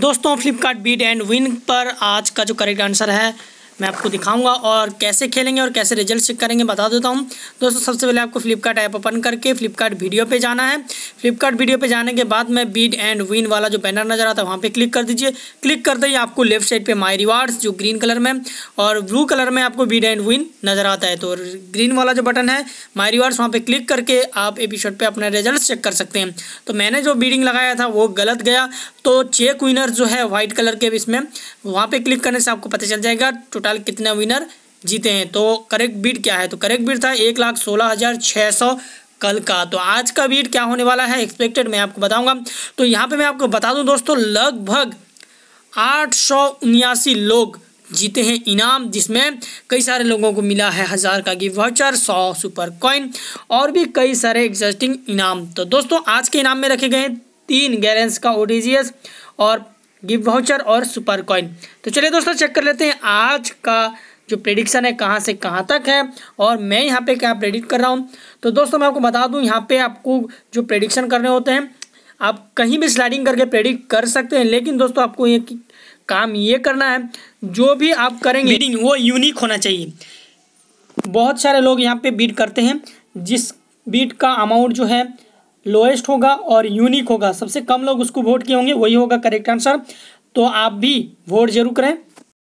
दोस्तों Flipkart beat and win पर आज का जो करेक्ट आंसर है मैं आपको दिखाऊंगा और कैसे खेलेंगे और कैसे रिजल्ट चेक करेंगे बता देता हूँ दोस्तों सबसे पहले आपको फ्लिपकार्ट ऐप ओपन करके फ्लिपकार्ट वीडियो पे जाना है फ्लिपकार्ट वीडियो पे जाने के बाद मैं बीड एंड विन वाला जो बैनर नजर आता है वहाँ पर क्लिक कर दीजिए क्लिक करते ही आपको लेफ्ट साइड पर माई रिवार्ड्स जो ग्रीन कलर में और ब्लू कलर में आपको बीड एंड विन नजर आता है तो ग्रीन वाला जो बटन है माई रिवार्ड्स वहाँ पर क्लिक करके आप एपिसोड पर अपना रिजल्ट चेक कर सकते हैं तो मैंने जो बीडिंग लगाया था वो गलत गया तो चेक विनर जो है वाइट कलर के इसमें वहाँ पर क्लिक करने से आपको पता चल जाएगा टोटल कितने विनर जीते हैं तो करेक्ट बीट क्या है तो करेक्ट बीट था एक लाख सोलह हज़ार छः सौ कल का तो आज का बीट क्या होने वाला है एक्सपेक्टेड मैं आपको बताऊंगा तो यहाँ पे मैं आपको बता दूं दोस्तों लगभग आठ सौ उन्यासी लोग जीते हैं इनाम जिसमें कई सारे लोगों को मिला है हज़ार का गिफ्ट वाउचर सौ सुपर कॉइन और भी कई सारे एग्जस्टिंग इनाम तो दोस्तों आज के इनाम में रखे गए तीन गैरेंस का ओ और गिव वाउचर और सुपर कॉइन तो चलिए दोस्तों चेक कर लेते हैं आज का जो प्रेडिक्शन है कहाँ से कहाँ तक है और मैं यहाँ पे क्या प्रेडिक्ट कर रहा हूँ तो दोस्तों मैं आपको बता दूँ यहाँ पे आपको जो प्रेडिक्शन करने होते हैं आप कहीं भी स्लाइडिंग करके प्रेडिक्ट कर सकते हैं लेकिन दोस्तों आपको ये काम ये करना है जो भी आप करेंगे बीडिंग वो यूनिक होना चाहिए बहुत सारे लोग यहाँ पे बीट करते हैं जिस बीट का अमाउंट जो है लोएस्ट होगा और यूनिक होगा सबसे कम लोग उसको वोट किए होंगे वही होगा करेक्ट आंसर तो आप भी वोट जरूर करें